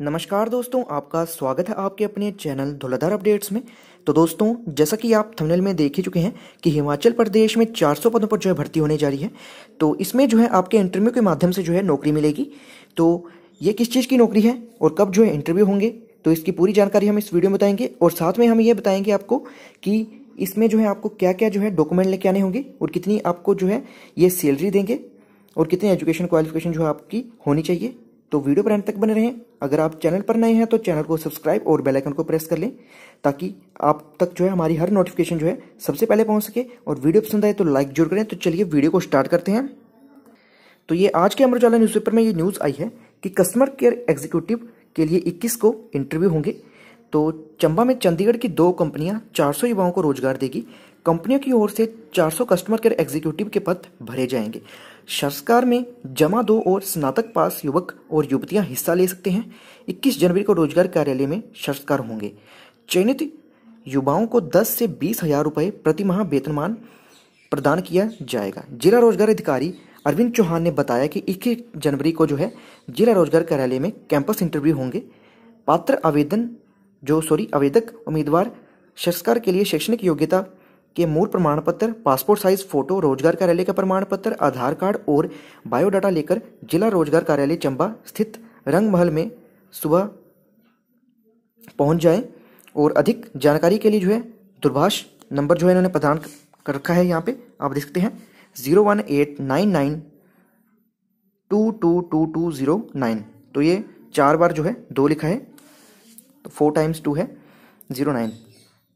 नमस्कार दोस्तों आपका स्वागत है आपके अपने चैनल धुलाधार अपडेट्स में तो दोस्तों जैसा कि आप थंबनेल में देख ही चुके हैं कि हिमाचल प्रदेश में 400 पदों पर जो है भर्ती होने जा रही है तो इसमें जो है आपके इंटरव्यू के माध्यम से जो है नौकरी मिलेगी तो ये किस चीज़ की नौकरी है और कब जो है इंटरव्यू होंगे तो इसकी पूरी जानकारी हम इस वीडियो में बताएंगे और साथ में हम ये बताएंगे आपको कि इसमें जो है आपको क्या क्या जो है डॉक्यूमेंट लेके आने होंगे और कितनी आपको जो है ये सैलरी देंगे और कितनी एजुकेशन क्वालिफिकेशन जो है आपकी होनी चाहिए तो वीडियो पर एंड तक बने रहें अगर आप चैनल पर नए हैं तो चैनल को सब्सक्राइब और बेल आइकन को प्रेस कर लें ताकि आप तक जो है हमारी हर नोटिफिकेशन जो है सबसे पहले पहुंच सके और वीडियो पसंद आए तो लाइक जरूर करें तो चलिए वीडियो को स्टार्ट करते हैं तो ये आज के अमर उजाला न्यूज़पेपर में ये न्यूज़ आई है कि कस्टमर केयर एग्जीक्यूटिव के लिए इक्कीस को इंटरव्यू होंगे तो चंबा में चंडीगढ़ की दो कंपनियां 400 युवाओं को रोजगार देगी कंपनियों की ओर से 400 कस्टमर केयर एग्जीक्यूटिव के पद भरे जाएंगे संस्कार में जमा दो और स्नातक पास युवक और युवतियां हिस्सा ले सकते हैं 21 जनवरी को रोजगार कार्यालय में संस्कार होंगे चयनित युवाओं को 10 से बीस हजार रुपये प्रतिमाह वेतनमान प्रदान किया जाएगा जिला रोजगार अधिकारी अरविंद चौहान ने बताया कि इक्कीस जनवरी को जो है जिला रोजगार कार्यालय में कैंपस इंटरव्यू होंगे पात्र आवेदन जो सॉरी आवेदक उम्मीदवार संस्कार के लिए शैक्षणिक योग्यता के मूल प्रमाण पत्र पासपोर्ट साइज फोटो रोजगार कार्यालय का प्रमाण पत्र आधार कार्ड और बायोडाटा लेकर जिला रोजगार कार्यालय चंबा स्थित रंगमहल में सुबह पहुंच जाए और अधिक जानकारी के लिए जो है दूरभाष नंबर जो है इन्होंने प्रदान कर रखा है यहाँ पे आप देख सकते हैं zero one eight nine nine two two two two zero nine तो ये चार बार जो है दो लिखा है तो फोर टाइम्स टू है ज़ीरो नाइन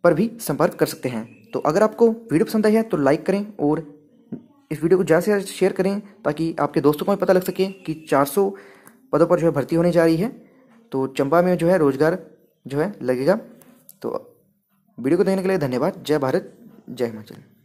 पर भी संपर्क कर सकते हैं तो अगर आपको वीडियो पसंद आई है तो लाइक करें और इस वीडियो को ज़्यादा से ज़्यादा शेयर करें ताकि आपके दोस्तों को भी पता लग सके कि 400 पदों पर जो है भर्ती होने जा रही है तो चंबा में जो है रोज़गार जो है लगेगा तो वीडियो को देखने के लिए धन्यवाद जय भारत जय हिमाचल